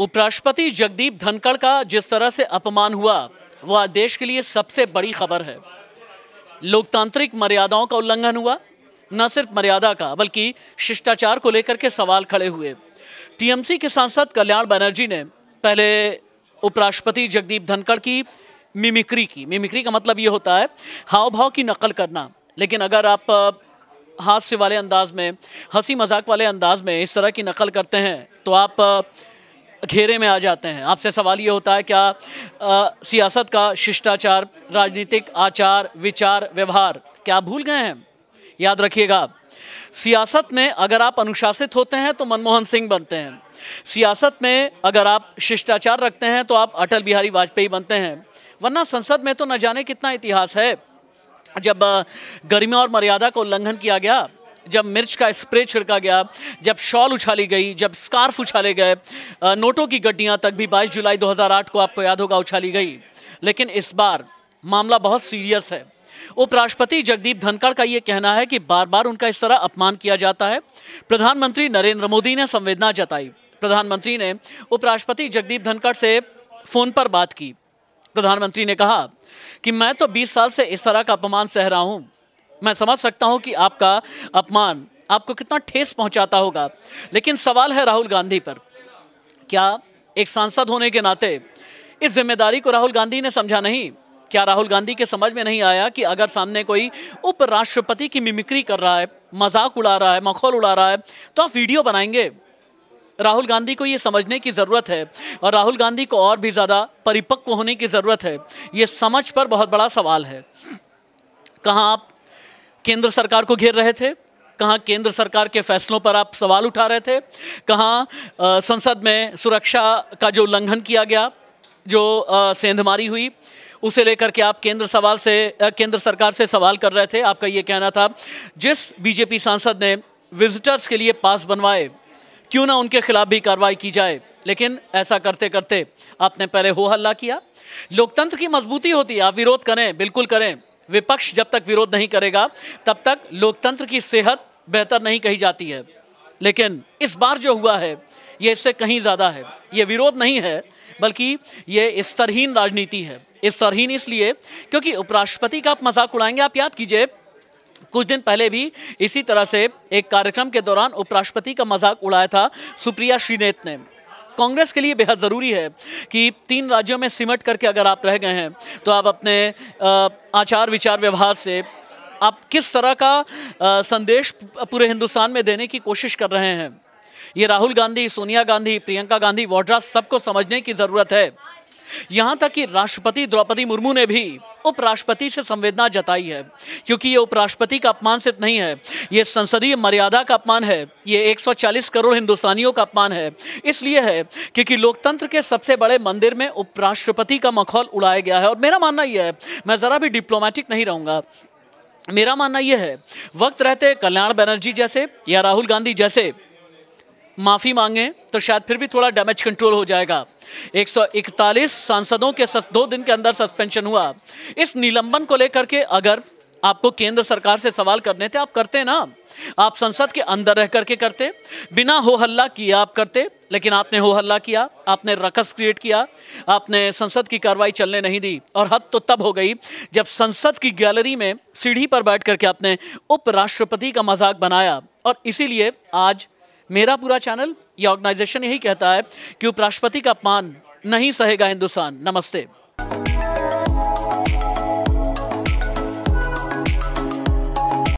उपराष्ट्रपति जगदीप धनखड़ का जिस तरह से अपमान हुआ वह आज देश के लिए सबसे बड़ी खबर है लोकतांत्रिक मर्यादाओं का उल्लंघन हुआ न सिर्फ मर्यादा का बल्कि शिष्टाचार को लेकर के सवाल खड़े हुए टीएमसी के सांसद कल्याण बनर्जी ने पहले उपराष्ट्रपति जगदीप धनखड़ की मिमिक्री की मिमिक्री का मतलब ये होता है हाव भाव की नकल करना लेकिन अगर आप हास्य वाले अंदाज में हंसी मजाक वाले अंदाज में इस तरह की नकल करते हैं तो आप घेरे में आ जाते हैं आपसे सवाल ये होता है क्या सियासत का शिष्टाचार राजनीतिक आचार विचार व्यवहार क्या भूल गए हैं याद रखिएगा आप सियासत में अगर आप अनुशासित होते हैं तो मनमोहन सिंह बनते हैं सियासत में अगर आप शिष्टाचार रखते हैं तो आप अटल बिहारी वाजपेयी बनते हैं वरना संसद में तो न जाने कितना इतिहास है जब गरिमा और मर्यादा का उल्लंघन किया गया जब मिर्च का स्प्रे छिड़का गया जब शॉल उछाली गई जब स्कार्फ उछाले गए नोटों की गड्डियाँ तक भी बाईस जुलाई 2008 को आपको याद होगा उछाली गई लेकिन इस बार मामला बहुत सीरियस है उपराष्ट्रपति जगदीप धनखड़ का यह कहना है कि बार बार उनका इस तरह अपमान किया जाता है प्रधानमंत्री नरेंद्र मोदी ने संवेदना जताई प्रधानमंत्री ने उपराष्ट्रपति जगदीप धनखड़ से फोन पर बात की प्रधानमंत्री ने कहा कि मैं तो 20 साल से इस तरह का अपमान सह रहा हूं मैं समझ सकता हूं कि आपका अपमान आपको कितना ठेस पहुंचाता होगा लेकिन सवाल है राहुल गांधी पर क्या एक सांसद होने के नाते इस जिम्मेदारी को राहुल गांधी ने समझा नहीं क्या राहुल गांधी के समझ में नहीं आया कि अगर सामने कोई उपराष्ट्रपति की मिमिक्री कर रहा है मजाक उड़ा रहा है मखौल उड़ा रहा है तो आप वीडियो बनाएंगे राहुल गांधी को ये समझने की ज़रूरत है और राहुल गांधी को और भी ज़्यादा परिपक्व होने की ज़रूरत है ये समझ पर बहुत बड़ा सवाल है कहाँ आप केंद्र सरकार को घेर रहे थे कहाँ केंद्र सरकार के फैसलों पर आप सवाल उठा रहे थे कहाँ संसद में सुरक्षा का जो उल्लंघन किया गया जो सेंधमारी हुई उसे लेकर के आप केंद्र सवाल से केंद्र सरकार से सवाल कर रहे थे आपका ये कहना था जिस बीजेपी सांसद ने विजिटर्स के लिए पास बनवाए क्यों ना उनके खिलाफ भी कार्रवाई की जाए लेकिन ऐसा करते करते आपने पहले हो हल्ला किया लोकतंत्र की मजबूती होती है आप विरोध करें बिल्कुल करें विपक्ष जब तक विरोध नहीं करेगा तब तक लोकतंत्र की सेहत बेहतर नहीं कही जाती है लेकिन इस बार जो हुआ है ये इससे कहीं ज़्यादा है ये विरोध नहीं है बल्कि ये स्तरहीन राजनीति है स्तरहीन इसलिए क्योंकि उपराष्ट्रपति का आप मजाक उड़ाएंगे आप याद कीजिए कुछ दिन पहले भी इसी तरह से एक कार्यक्रम के दौरान उपराष्ट्रपति का मजाक उड़ाया था सुप्रिया श्रीनेत ने कांग्रेस के लिए बेहद ज़रूरी है कि तीन राज्यों में सिमट करके अगर आप रह गए हैं तो आप अपने आचार विचार व्यवहार से आप किस तरह का संदेश पूरे हिंदुस्तान में देने की कोशिश कर रहे हैं ये राहुल गांधी सोनिया गांधी प्रियंका गांधी वाड्रा सबको समझने की ज़रूरत है यहाँ तक कि राष्ट्रपति द्रौपदी मुर्मू ने भी उपराष्ट्रपति से संवेदना जताई है क्योंकि ये उपराष्ट्रपति का अपमान सिर्फ नहीं है ये संसदीय मर्यादा का अपमान है ये 140 करोड़ हिंदुस्तानियों का अपमान है इसलिए है क्योंकि लोकतंत्र के सबसे बड़े मंदिर में उपराष्ट्रपति का मखौल उड़ाया गया है और मेरा मानना यह है मैं ज़रा भी डिप्लोमेटिक नहीं रहूँगा मेरा मानना यह है वक्त रहते कल्याण बनर्जी जैसे या राहुल गांधी जैसे माफ़ी मांगें तो शायद फिर भी थोड़ा डैमेज कंट्रोल हो जाएगा 141 सांसदों के दो दिन के अंदर सस्पेंशन हुआ इस निलंबन को लेकर के अगर आपको केंद्र सरकार से सवाल करने थे आप करते ना आप संसद के अंदर रह करके करते बिना हो हल्ला किया आप करते लेकिन आपने हो हल्ला किया आपने रकस क्रिएट किया आपने संसद की कार्रवाई चलने नहीं दी और हद तो तब हो गई जब संसद की गैलरी में सीढ़ी पर बैठ करके आपने उपराष्ट्रपति का मजाक बनाया और इसीलिए आज मेरा पूरा चैनल या ऑर्गेनाइजेशन यही कहता है कि उपराष्ट्रपति का अपमान नहीं सहेगा हिंदुस्तान नमस्ते